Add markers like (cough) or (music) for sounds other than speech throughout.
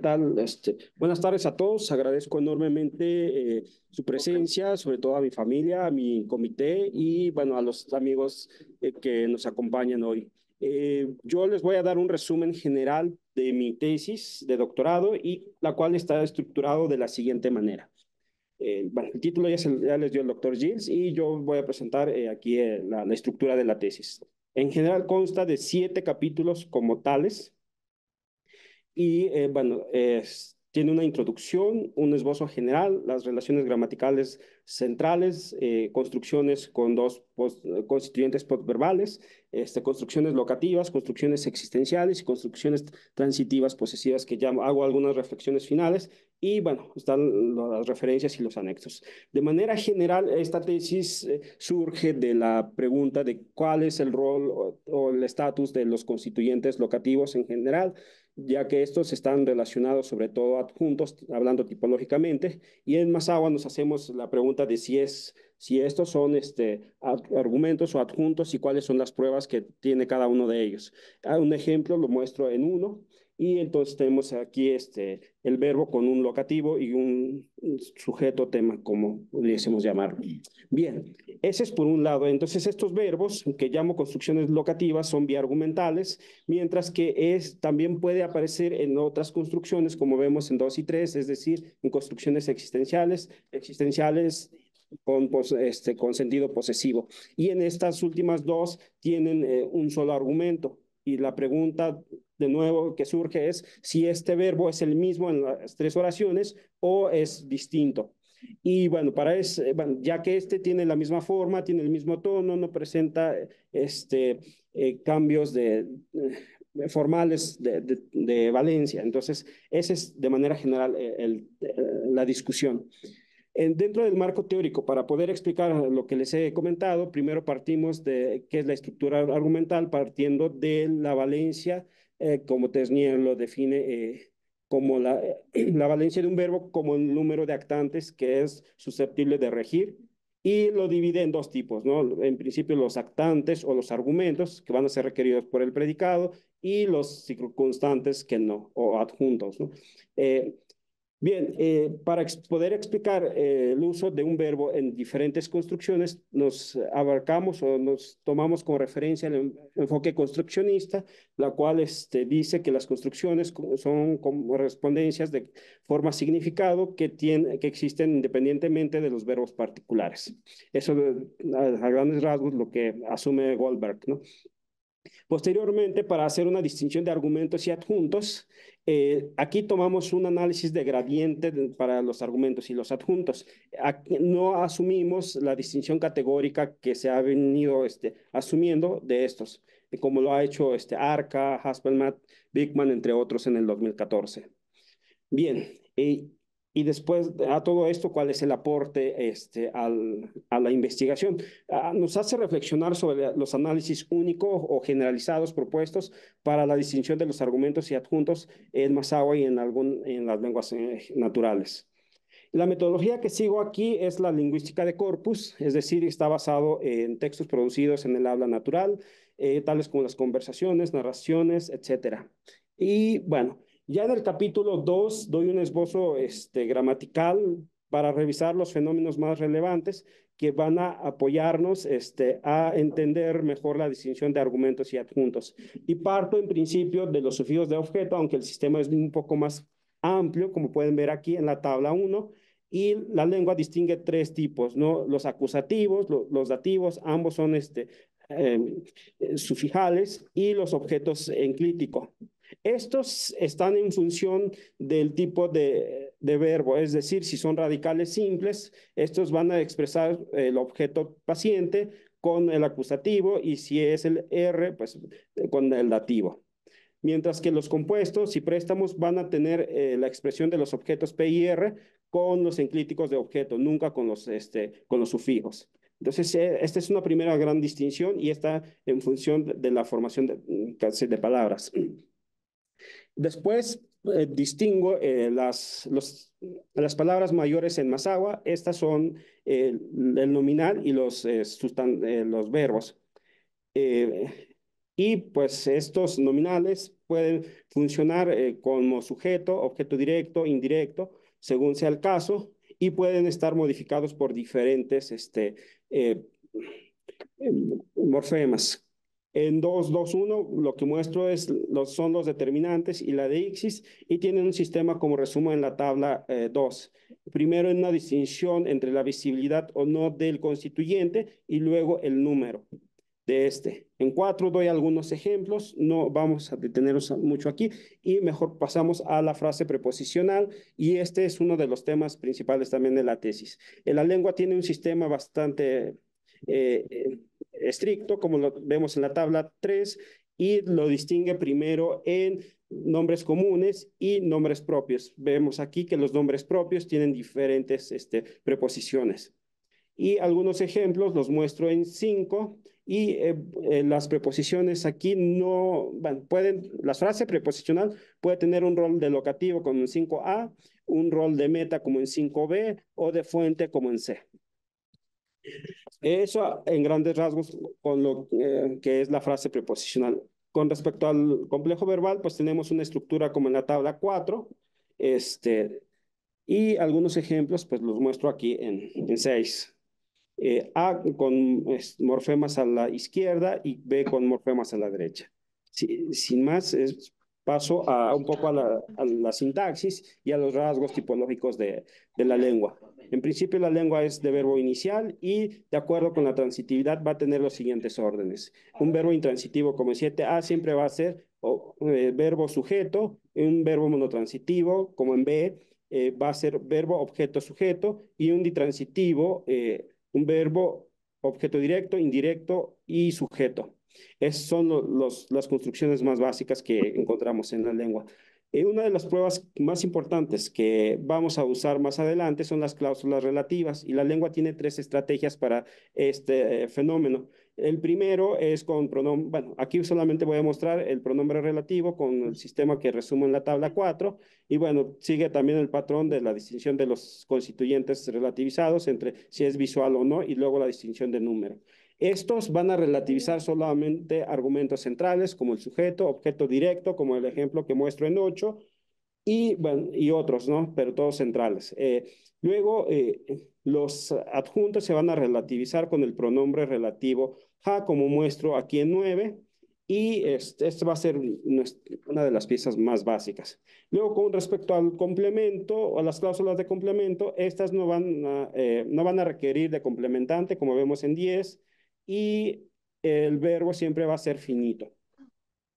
tal? Este, buenas tardes a todos. Agradezco enormemente eh, su presencia, sobre todo a mi familia, a mi comité y, bueno, a los amigos eh, que nos acompañan hoy. Eh, yo les voy a dar un resumen general de mi tesis de doctorado y la cual está estructurado de la siguiente manera. bueno, el título ya, les dio el doctor Gilles y yo voy a presentar aquí la estructura de la tesis. En general consta de siete capítulos como tales, y eh, bueno, tiene una introducción, un esbozo general, las relaciones gramaticales centrales, eh, construcciones con dos constituyentes postverbales, este, construcciones locativas, construcciones existenciales y construcciones transitivas posesivas, que ya hago algunas reflexiones finales, y bueno, están las referencias y los anexos. De manera general, esta tesis eh, surge de la pregunta de cuál es el rol o el estatus de los constituyentes locativos en general, ya que estos están relacionados sobre todo adjuntos, hablando tipológicamente, y en agua nos hacemos la pregunta de si, es, si estos son este, argumentos o adjuntos y cuáles son las pruebas que tiene cada uno de ellos. Ah, un ejemplo lo muestro en uno, y entonces tenemos aquí este, el verbo con un locativo y un sujeto tema, como le pudiésemos llamarlo. Bien, ese es por un lado. Entonces estos verbos que llamo construcciones locativas son biargumentales, mientras que es, también puede aparecer en otras construcciones, como vemos en 2 y 3, es decir, en construcciones existenciales, existenciales con, este, con sentido posesivo. Y en estas últimas dos tienen eh, un solo argumento y la pregunta de nuevo que surge es si este verbo es el mismo en las tres oraciones o es distinto. Y bueno, para ese, eh, ya que este tiene la misma forma, tiene el mismo tono, no presenta este, eh, cambios de, eh, formales de, valencia. Entonces, esa es de manera general la discusión dentro del marco teórico, para poder explicar lo que les he comentado, primero partimos de qué es la estructura argumental, partiendo de la valencia, eh, como Tesnier lo define, eh, como la, (clears throat) la valencia de un verbo como el número de actantes que es susceptible de regir, y lo divide en dos tipos, ¿no? En principio los actantes o los argumentos que van a ser requeridos por el predicado y los circunstantes que no, o adjuntos, ¿no? Eh, Bien, eh, para poder explicar eh, el uso de un verbo en diferentes construcciones, nos abarcamos o nos tomamos como referencia el enfoque construccionista, la cual este, dice que las construcciones son correspondencias de forma significado que, que existen independientemente de los verbos particulares. Eso a grandes rasgos lo que asume Goldberg. ¿no? Posteriormente, para hacer una distinción de argumentos y adjuntos, eh, aquí tomamos un análisis de gradiente para los argumentos y los adjuntos. no asumimos la distinción categórica que se ha venido este, asumiendo de estos, como lo ha hecho este, ARCA, Haspelmath, Bigman, entre otros en el 2014. Bien, y después a todo esto, ¿cuál es el aporte este, a la investigación? Ah, nos hace reflexionar sobre los análisis únicos o generalizados propuestos para la distinción de los argumentos y adjuntos en Masagua y en, algún, en las lenguas eh, naturales. La metodología que sigo aquí es la lingüística de corpus, es decir, está basado en textos producidos en el habla natural, eh, tales como las conversaciones, narraciones, etc. Y bueno, ya en el capítulo 2 doy un esbozo este, gramatical para revisar los fenómenos más relevantes que van a apoyarnos este, a entender mejor la distinción de argumentos y adjuntos. Y parto en principio de los sufijos de objeto, aunque el sistema es un poco más amplio, como pueden ver aquí en la tabla 1, y la lengua distingue tres tipos, ¿no? Los acusativos, los dativos, ambos son este, eh, sufijales, y los objetos enclíticos. Estos están en función del tipo de, verbo, es decir, si son radicales simples, estos van a expresar el objeto paciente con el acusativo y si es el R, pues con el dativo. Mientras que los compuestos y préstamos van a tener eh, la expresión de los objetos P y R con los enclíticos de objeto, nunca con los, este, sufijos. Entonces, eh, esta es una primera gran distinción y está en función de la formación de palabras. Después eh, distingo eh, las, las palabras mayores en Masagua. Estas son eh, el nominal y los, los verbos. y pues estos nominales pueden funcionar como sujeto, objeto directo, indirecto, según sea el caso, y pueden estar modificados por diferentes este, morfemas. En 2.2.1 lo que muestro es, los, son los determinantes y la de Ixis y tienen un sistema como resumo en la tabla 2. Eh, Primero en una distinción entre la visibilidad o no del constituyente y luego el número de este. En 4 doy algunos ejemplos, no vamos a detenernos mucho aquí y mejor pasamos a la frase preposicional y este es uno de los temas principales también de la tesis. la lengua tiene un sistema bastante... Eh, eh, estricto, como lo vemos en la tabla 3, y lo distingue primero en nombres comunes y nombres propios. Vemos aquí que los nombres propios tienen diferentes este, preposiciones. Y algunos ejemplos los muestro en 5 y eh, eh, las preposiciones aquí no, bueno, pueden, la frase preposicional puede tener un rol de locativo como en 5A, un rol de meta como en 5B o de fuente como en C. Eso en grandes rasgos con lo eh, que es la frase preposicional. Con respecto al complejo verbal, pues tenemos una estructura como en la tabla 4, este, y algunos ejemplos, pues los muestro aquí en, en 6. Eh, a con morfemas a la izquierda y B con morfemas a la derecha. sin más, es paso a, un poco a la, sintaxis y a los rasgos tipológicos de, la lengua. En principio la lengua es de verbo inicial y de acuerdo con la transitividad va a tener los siguientes órdenes. Un verbo intransitivo como 7A siempre va a ser eh, verbo sujeto, un verbo monotransitivo como en B eh, va a ser verbo objeto sujeto y un ditransitivo, eh, un verbo objeto directo, indirecto y sujeto. Esas son las construcciones más básicas que encontramos en la lengua. una de las pruebas más importantes que vamos a usar más adelante son las cláusulas relativas y la lengua tiene tres estrategias para este eh, fenómeno. El primero es con pronombre, bueno, aquí solamente voy a mostrar el pronombre relativo con el sistema que resumo en la tabla 4 y bueno, sigue también el patrón de la distinción de los constituyentes relativizados entre si es visual o no y luego la distinción de número. Estos van a relativizar solamente argumentos centrales como el sujeto, objeto directo, como el ejemplo que muestro en 8, y, y otros, ¿no? Pero todos centrales. Eh, luego, eh, los adjuntos se van a relativizar con el pronombre relativo ja, como muestro aquí en 9, y este, este, va a ser una de las piezas más básicas. Luego, con respecto al complemento o a las cláusulas de complemento, estas no van eh, no van a requerir de complementante, como vemos en 10, y el verbo siempre va a ser finito.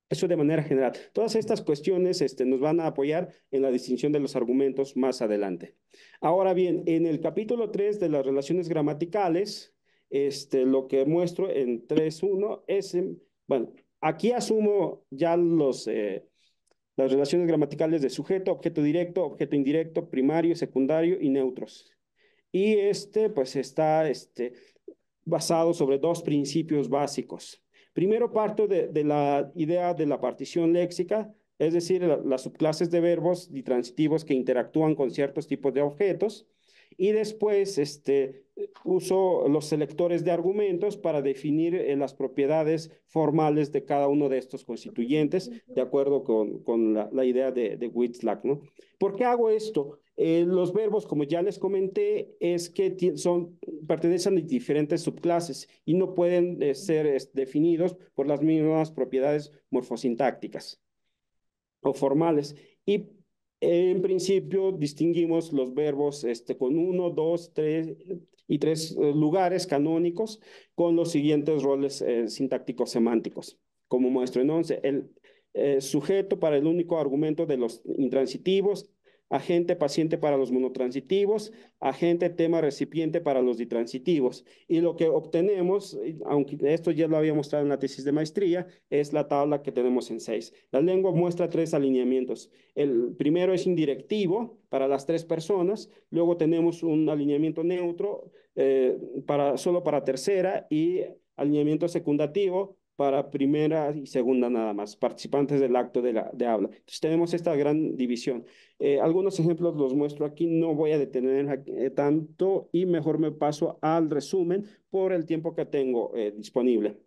Eso de manera general. Todas estas cuestiones este, nos van a apoyar en la distinción de los argumentos más adelante. Ahora bien, en el capítulo 3 de las relaciones gramaticales, este, lo que muestro en 3.1 es, em, bueno, aquí asumo ya los, eh, las relaciones gramaticales de sujeto, objeto directo, objeto indirecto, primario, secundario y neutros. Y este, pues está, este, basado sobre dos principios básicos. Primero parto de, la idea de la partición léxica, es decir, las subclases de verbos transitivos que interactúan con ciertos tipos de objetos, y después este, uso los selectores de argumentos para definir eh, las propiedades formales de cada uno de estos constituyentes, de acuerdo con, la, idea de, de Witzlack. ¿no? ¿Por qué hago esto? Eh, los verbos, como ya les comenté, es que son, pertenecen a diferentes subclases y no pueden eh, ser definidos por las mismas propiedades morfosintácticas o formales. Y eh, en principio distinguimos los verbos este, con uno, dos, tres y tres lugares canónicos con los siguientes roles sintácticos semánticos, como muestro en 11. El sujeto para el único argumento de los intransitivos, agente paciente para los monotransitivos, agente tema recipiente para los ditransitivos. Y lo que obtenemos, eh, aunque esto ya lo había mostrado en la tesis de maestría, es la tabla que tenemos en seis. La lengua muestra tres alineamientos. El primero es indirectivo para las tres personas, luego tenemos un alineamiento neutro eh, para, solo para tercera y alineamiento secundativo para primera y segunda nada más, participantes del acto de, la, de habla. Entonces tenemos esta gran división. Eh, algunos ejemplos los muestro aquí, no voy a detener eh, tanto y mejor me paso al resumen por el tiempo que tengo eh, disponible.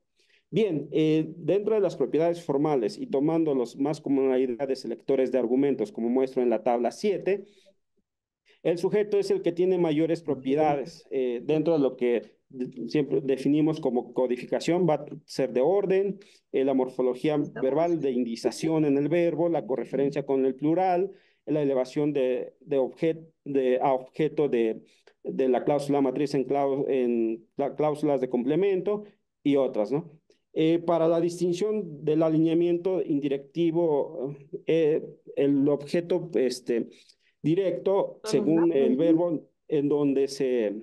Bien, dentro de las propiedades formales y tomando los más de selectores de argumentos, como muestro en la tabla 7, el sujeto es el que tiene mayores propiedades dentro de lo que siempre definimos como codificación, va a ser de orden, eh, la morfología verbal de indización en el verbo, la correferencia con el plural, la elevación de, de, de a objeto de, de, la cláusula matriz en, en cláusulas de complemento y otras, ¿no? Eh, para la distinción del alineamiento indirectivo, eh, el objeto este, directo, según el verbo en donde se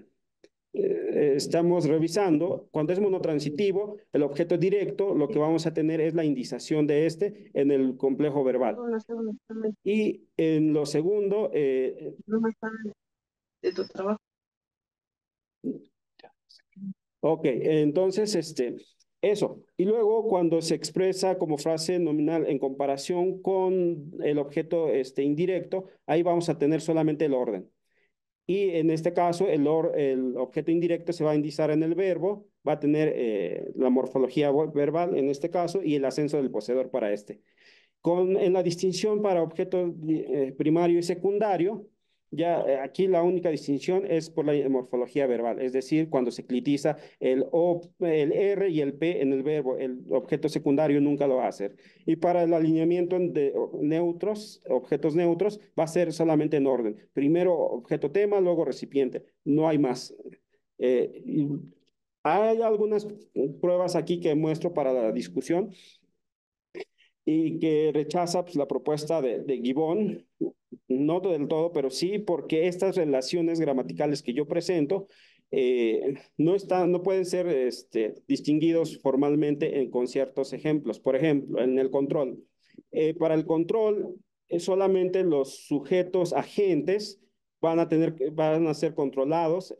eh, estamos revisando, cuando es monotransitivo, el objeto directo, lo que vamos a tener es la indización de este en el complejo verbal. Y en lo segundo... Eh, ok, entonces, este, eso. Y luego cuando se expresa como frase nominal en comparación con el objeto este, indirecto, ahí vamos a tener solamente el orden. Y en este caso, el, objeto indirecto se va a indizar en el verbo, va a tener eh, la morfología verbal en este caso y el ascenso del poseedor para este. Con, en la distinción para objeto eh, primario y secundario, ya eh, aquí la única distinción es por la morfología verbal, es decir, cuando se clitiza el, el R y el P en el verbo, el objeto secundario nunca lo va a hacer. Y para el alineamiento de neutros, objetos neutros, va a ser solamente en orden. Primero objeto tema, luego recipiente. No hay más. Eh, hay algunas pruebas aquí que muestro para la discusión y que rechaza pues, la propuesta de, de Gibbon, no del todo, pero sí porque estas relaciones gramaticales que yo presento eh, no, está, no pueden ser este, distinguidos formalmente en, con ciertos ejemplos. Por ejemplo, en el control. Eh, para el control, eh, solamente los sujetos agentes van a, tener, van a ser controlados,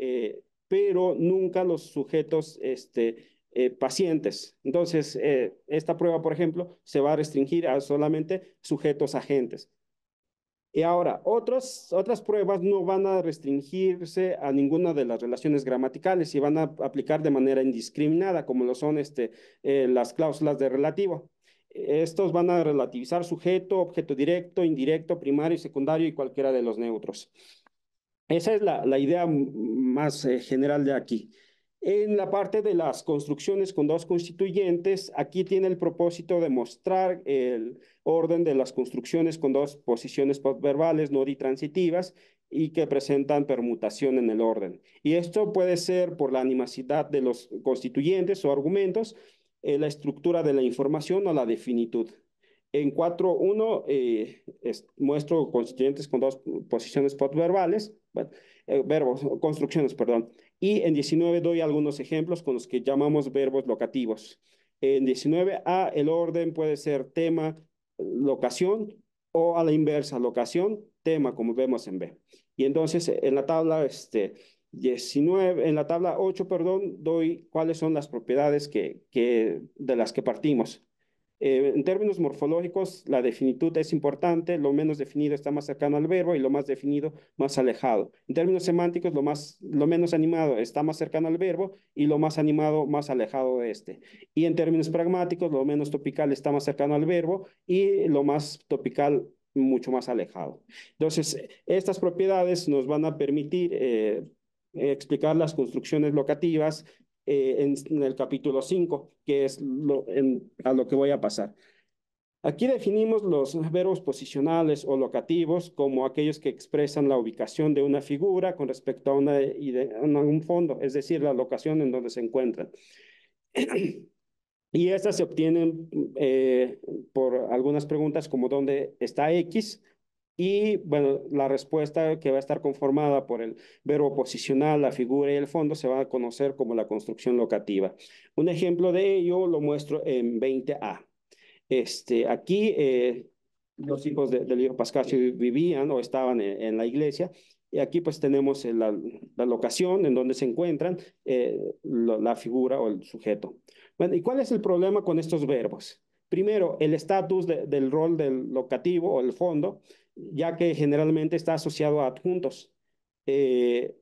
pero nunca los sujetos este, eh, pacientes. Entonces, eh, esta prueba, por ejemplo, se va a restringir a solamente sujetos agentes. Y ahora, otras pruebas no van a restringirse a ninguna de las relaciones gramaticales y van a aplicar de manera indiscriminada, como lo son este, eh, las cláusulas de relativo. Estos van a relativizar sujeto, objeto directo, indirecto, primario, y secundario y cualquiera de los neutros. Esa es la, idea más general de aquí. En la parte de las construcciones con dos constituyentes, aquí tiene el propósito de mostrar el orden de las construcciones con dos posiciones verbales no ditransitivas y que presentan permutación en el orden. Y esto puede ser por la animacidad de los constituyentes o argumentos, eh, la estructura de la información o la definitud. En 4.1 eh, muestro constituyentes con dos posiciones postverbales, eh, verbos, construcciones, perdón. Y en 19 doy algunos ejemplos con los que llamamos verbos locativos. En 19a el orden puede ser tema, locación o a la inversa, locación, tema, como vemos en B. Y entonces en la tabla este, 19, en la tabla 8, perdón, doy cuáles son las propiedades que, que, de las que partimos. Eh, en términos morfológicos, la definitud es importante, lo menos definido está más cercano al verbo y lo más definido más alejado. En términos semánticos, lo, más, lo menos animado está más cercano al verbo y lo más animado más alejado de este. Y en términos pragmáticos, lo menos topical está más cercano al verbo y lo más topical mucho más alejado. Entonces, estas propiedades nos van a permitir... Eh, explicar las construcciones locativas, eh, en, el capítulo 5, que es a lo que voy a pasar. Aquí definimos los verbos posicionales o locativos como aquellos que expresan la ubicación de una figura con respecto a, una, un fondo, es decir, la locación en donde se encuentran. (clears throat) Y estas se obtienen eh, por algunas preguntas como dónde está X y bueno, la respuesta que va a estar conformada por el verbo posicional, la figura y el fondo se va a conocer como la construcción locativa. Un ejemplo de ello lo muestro en 20A. Este, aquí eh, los hijos de, hijo Pascasio vivían o estaban en, la iglesia. Y aquí pues tenemos eh, la, la locación en donde se encuentran eh, la, figura o el sujeto. Bueno, ¿y cuál es el problema con estos verbos? Primero, el estatus del rol del locativo o el fondo ya que generalmente está asociado a adjuntos. Eh,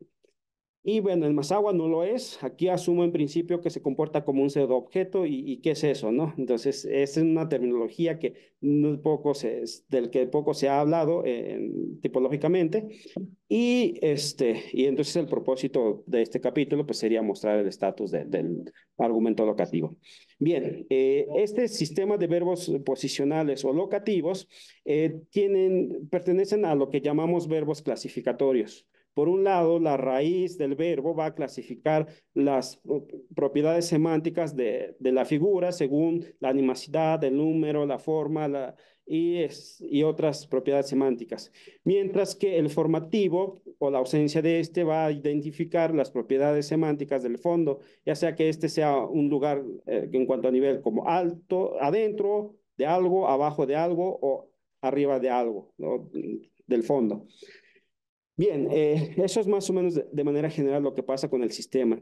y bueno, el Mazagua no lo es. Aquí asumo en principio que se comporta como un pseudo objeto y, qué es eso, ¿no? Entonces, es una terminología que del que poco se ha hablado eh, tipológicamente. Y, este, y entonces el propósito de este capítulo pues, sería mostrar el estatus del argumento locativo. Bien, eh, este sistema de verbos posicionales o locativos eh, tienen, pertenecen a lo que llamamos verbos clasificatorios. Por un lado, la raíz del verbo va a clasificar las uh, propiedades semánticas de, la figura según la animacidad, el número, la forma y, otras propiedades semánticas. Mientras que el formativo o la ausencia de este va a identificar las propiedades semánticas del fondo, ya sea que este sea un lugar eh, en cuanto a nivel como alto, adentro de algo, abajo de algo o arriba de algo del fondo. Bien, eh, eso es más o menos de, manera general lo que pasa con el sistema.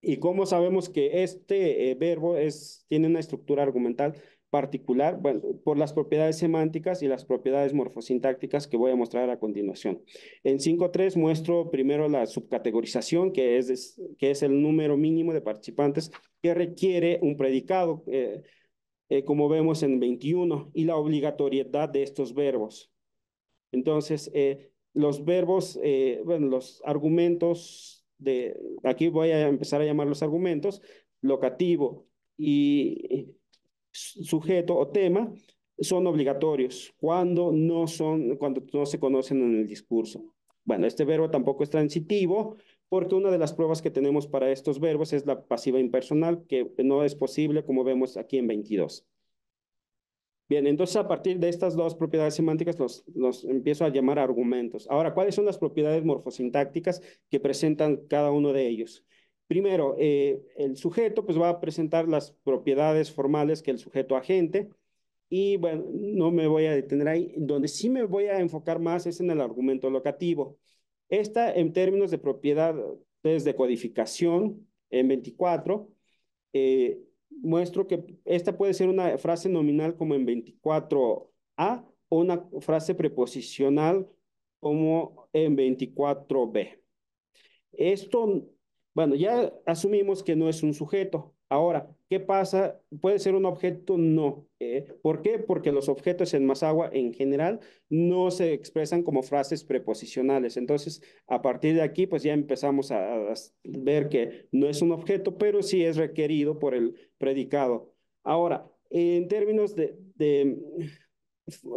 ¿Y cómo sabemos que este eh, verbo es, tiene una estructura argumental particular? Bueno, por las propiedades semánticas y las propiedades morfosintácticas que voy a mostrar a continuación. En 5.3 muestro primero la subcategorización, que es, que es el número mínimo de participantes que requiere un predicado, eh, como vemos en 21, y la obligatoriedad de estos verbos. Entonces, eh, los verbos, eh, bueno, los argumentos de, aquí voy a empezar a llamar los argumentos, locativo y sujeto o tema, son obligatorios cuando no son, cuando no se conocen en el discurso. Bueno, este verbo tampoco es transitivo porque una de las pruebas que tenemos para estos verbos es la pasiva impersonal, que no es posible como vemos aquí en 22. Bien, entonces a partir de estas dos propiedades semánticas los, empiezo a llamar argumentos. Ahora, ¿cuáles son las propiedades morfosintácticas que presentan cada uno de ellos? Primero, eh, el sujeto pues, va a presentar las propiedades formales que el sujeto agente, y bueno, no me voy a detener ahí. Donde sí me voy a enfocar más es en el argumento locativo. Esta en términos de propiedades de codificación en 24, eh, muestro que esta puede ser una frase nominal como en 24A o una frase preposicional como en 24B. Esto, bueno, ya asumimos que no es un sujeto, Ahora, ¿qué pasa? ¿Puede ser un objeto? No. Eh, ¿Por qué? Porque los objetos en Mazagua, en general no se expresan como frases preposicionales. Entonces, a partir de aquí, pues ya empezamos a, ver que no es un objeto, pero sí es requerido por el predicado. Ahora, en términos de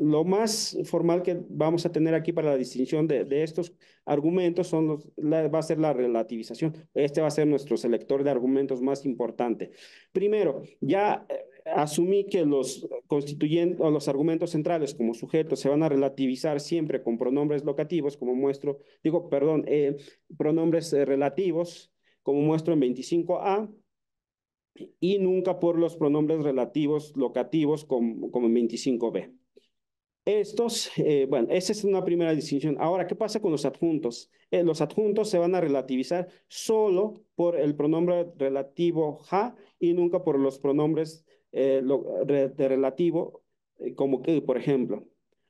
lo más formal que vamos a tener aquí para la distinción de, estos argumentos son los, va a ser la relativización. Este va a ser nuestro selector de argumentos más importante. Primero, ya eh, asumí que los constituyentes los argumentos centrales como sujetos se van a relativizar siempre con pronombres locativos, como muestro, digo, perdón, eh, pronombres eh, relativos, como muestro en 25A, y nunca por los pronombres relativos locativos como, como en 25B. Estos, eh, bueno, esa es una primera distinción. Ahora, ¿qué pasa con los adjuntos? Eh, los adjuntos se van a relativizar solo por el pronombre relativo ja y nunca por los pronombres eh, de relativo como que, por ejemplo.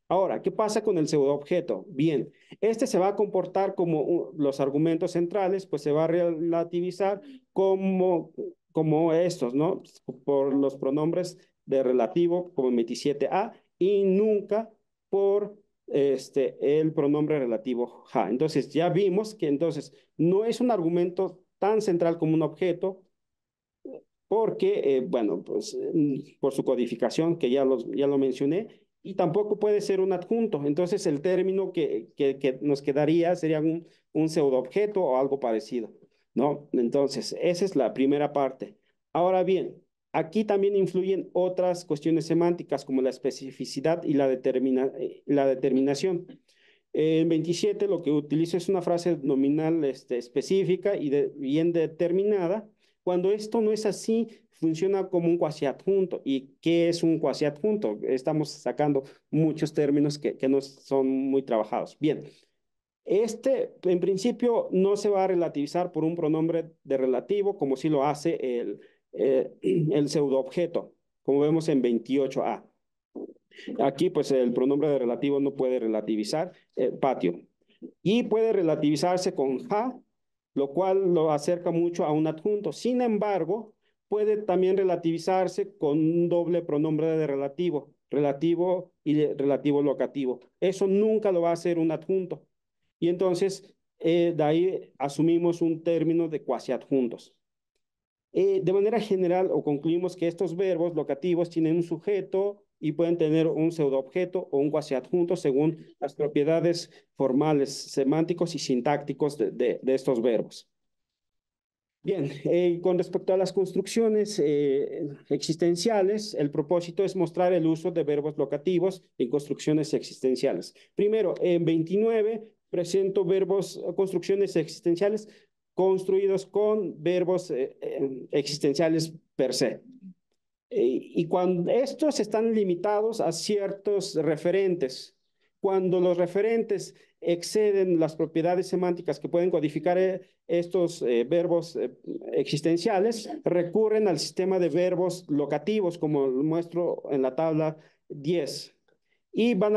Ahora, ¿qué pasa con el objeto? Bien, este se va a comportar como los argumentos centrales, pues se va a relativizar como, como estos, ¿no? Por los pronombres de relativo como 27A y nunca por este, el pronombre relativo ja. Entonces, ya vimos que entonces no es un argumento tan central como un objeto, porque, eh, bueno, pues mm, por su codificación, que ya, los, ya lo mencioné, y tampoco puede ser un adjunto. Entonces, el término que, nos quedaría sería un, un objeto o algo parecido, ¿no? Entonces, esa es la primera parte. Ahora bien, Aquí también influyen otras cuestiones semánticas como la especificidad y la, determina eh, la determinación. En 27 lo que utilizo es una frase nominal este, específica y bien determinada. Cuando esto no es así, funciona como un cuasi adjunto. ¿Y qué es un cuasi adjunto? Estamos sacando muchos términos que, que no son muy trabajados. Bien, este en principio no se va a relativizar por un pronombre de relativo como si lo hace el, eh, (clears throat) el pseudoobjeto, como vemos en 28A. Aquí, pues, el pronombre de relativo no puede relativizar eh, patio. Y puede relativizarse con ja, lo cual lo acerca mucho a un adjunto. Sin embargo, puede también relativizarse con un doble pronombre de relativo, relativo y relativo locativo. Eso nunca lo va a hacer un adjunto. Y entonces, eh, de ahí asumimos un término de cuasi adjuntos. Eh, de manera general, o concluimos que estos verbos locativos tienen un sujeto y pueden tener un pseudoobjeto o un cuasiadjunto según las propiedades formales, semánticos y sintácticos de, estos verbos. Bien, eh, con respecto a las construcciones eh, existenciales, el propósito es mostrar el uso de verbos locativos en construcciones existenciales. Primero, en 29 presento verbos, construcciones existenciales construidos con verbos eh, em, existenciales per se. Y cuando estos están limitados a ciertos referentes, cuando los referentes exceden las propiedades semánticas que pueden codificar eh, estos eh, verbos existenciales, recurren al sistema de verbos locativos, como muestro en la tabla 10 y van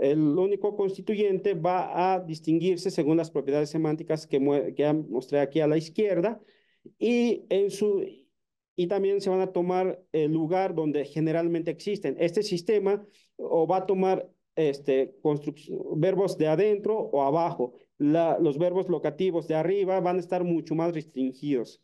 el único constituyente va a distinguirse según las propiedades semánticas que, mostré aquí a la izquierda y, en su, y también se van a tomar el lugar donde generalmente existen. Este sistema o va a tomar este, verbos de adentro o abajo. los verbos locativos de arriba van a estar mucho más restringidos.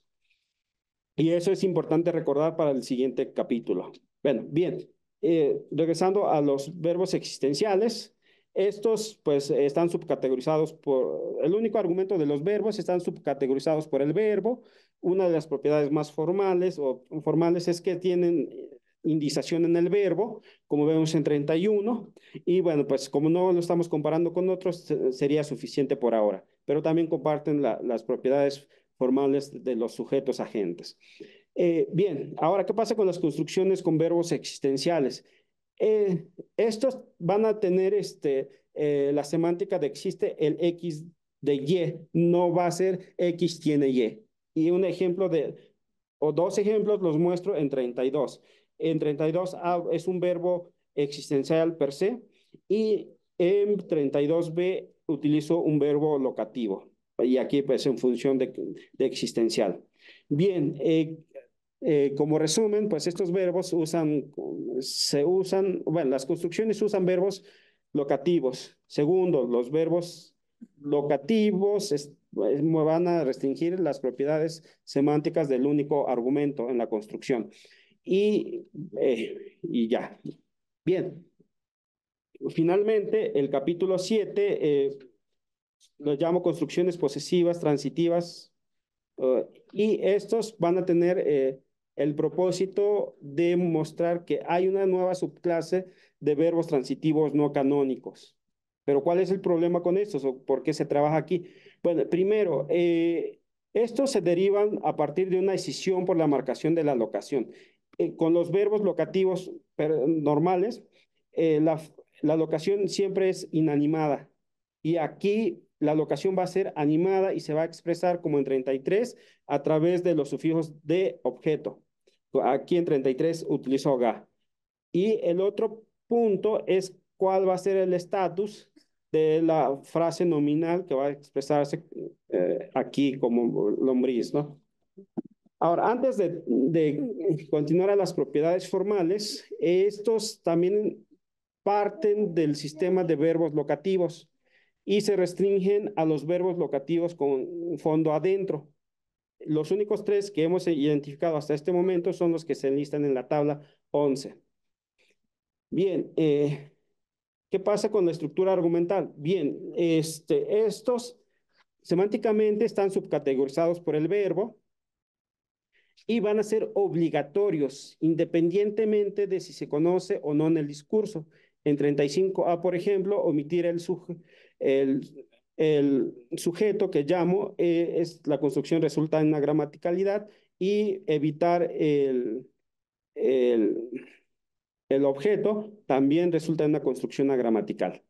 Y eso es importante recordar para el siguiente capítulo. Bueno, bien. Eh, regresando a los verbos existenciales, estos pues están subcategorizados por, el único argumento de los verbos están subcategorizados por el verbo. Una de las propiedades más formales o formales es que tienen indización en el verbo, como vemos en 31. Y bueno, pues como no lo estamos comparando con otros, sería suficiente por ahora. Pero también comparten las propiedades formales de los sujetos agentes. Eh, bien, ahora, ¿qué pasa con las construcciones con verbos existenciales? Eh, estos van a tener este, eh, la semántica de existe el X de Y, no va a ser X tiene Y. Y un ejemplo de, o dos ejemplos los muestro en 32. En 32 A es un verbo existencial per se y en 32B utilizo un verbo locativo y aquí pues en función de, de existencial. Bien, eh, eh, como resumen, pues estos verbos usan, se usan, bueno, las construcciones usan verbos locativos. Segundo, los verbos locativos es, van a restringir las propiedades semánticas del único argumento en la construcción. Y, eh, y ya. Bien. Finalmente, el capítulo 7 eh, lo llamo construcciones posesivas, transitivas, y estos van a tener el propósito de mostrar que hay una nueva subclase de verbos transitivos no canónicos. Pero ¿cuál es el problema con estos por qué se trabaja aquí? Bueno, primero, eh, estos se derivan a partir de una decisión por la marcación de la locación. Eh, con los verbos locativos normales, eh, la locación siempre es inanimada. Y aquí la locación va a ser animada y se va a expresar como en 33 a través de los sufijos de objeto. Aquí en 33 utilizó GA. Y el otro punto es cuál va a ser el estatus de la frase nominal que va a expresarse eh, aquí como lombriz, ¿no? Ahora, antes de, de, continuar a las propiedades formales, estos también parten del sistema de verbos locativos y se restringen a los verbos locativos con fondo adentro. Los únicos tres que hemos identificado hasta este momento son los que se enlistan en la tabla 11. Bien, eh, ¿qué pasa con la estructura argumental? Bien, este, estos semánticamente están subcategorizados por el verbo y van a ser obligatorios independientemente de si se conoce o no en el discurso. En 35A, por ejemplo, omitir el, el el sujeto que llamo eh, es la construcción resulta en una gramaticalidad y evitar el, el, objeto también resulta en una construcción agramatical.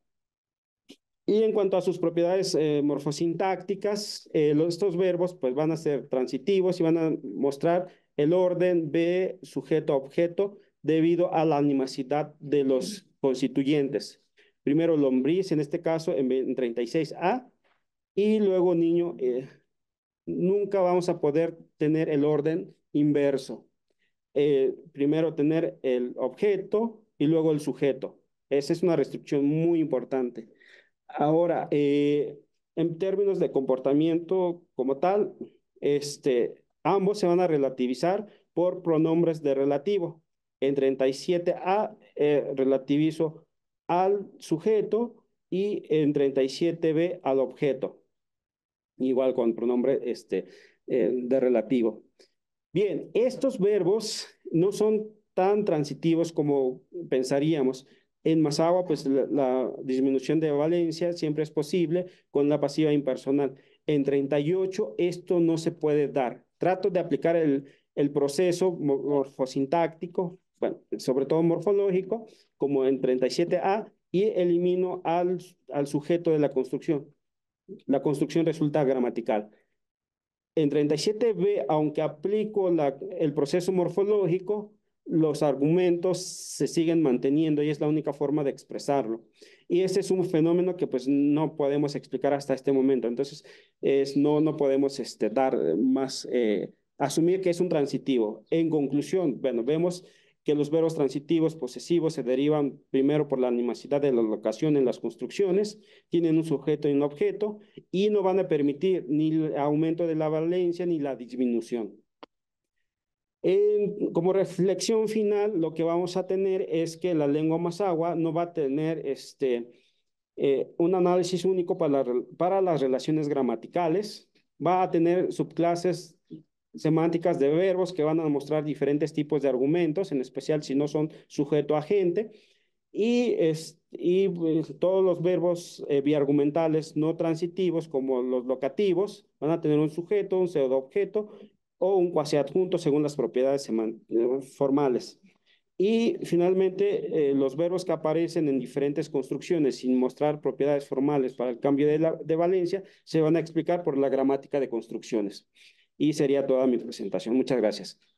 Y en cuanto a sus propiedades eh, morfosintácticas, eh, estos verbos pues, van a ser transitivos y van a mostrar el orden de sujeto-objeto debido a la animacidad de los constituyentes primero lombriz, en este caso en 36A, y luego niño, eh, nunca vamos a poder tener el orden inverso. Eh, primero tener el objeto y luego el sujeto. Esa es una restricción muy importante. Ahora, eh, en términos de comportamiento como tal, este, ambos se van a relativizar por pronombres de relativo. En 37A relativizo al sujeto y en 37b al objeto. Igual con pronombre este, eh, de relativo. Bien, estos verbos no son tan transitivos como pensaríamos. En Masagua, pues la, disminución de valencia siempre es posible con la pasiva impersonal. En 38 esto no se puede dar. Trato de aplicar el proceso morfosintáctico bueno, sobre todo morfológico, como en 37A, y elimino al, al sujeto de la construcción. La construcción resulta gramatical. En 37B, aunque aplico el proceso morfológico, los argumentos se siguen manteniendo y es la única forma de expresarlo. Y ese es un fenómeno que pues no podemos explicar hasta este momento. Entonces, es, no, no podemos este, dar más, eh, asumir que es un transitivo. En conclusión, bueno, vemos que los verbos transitivos posesivos se derivan primero por la animacidad de la locación en las construcciones, tienen un sujeto y un objeto, y no van a permitir ni el aumento de la valencia ni la disminución. como reflexión final, lo que vamos a tener es que la lengua mazahua no va a tener este, eh, un análisis único para, para las relaciones gramaticales, va a tener subclases semánticas de verbos que van a mostrar diferentes tipos de argumentos, en especial si no son sujeto agente. Y, y pues, todos los verbos eh, biargumentales no transitivos, como los locativos, van a tener un sujeto, un pseudoobjeto o un cuasiadjunto según las propiedades eh, formales. Y finalmente, eh, los verbos que aparecen en diferentes construcciones sin mostrar propiedades formales para el cambio de valencia se van a explicar por la gramática de construcciones y sería toda mi presentación. Muchas gracias.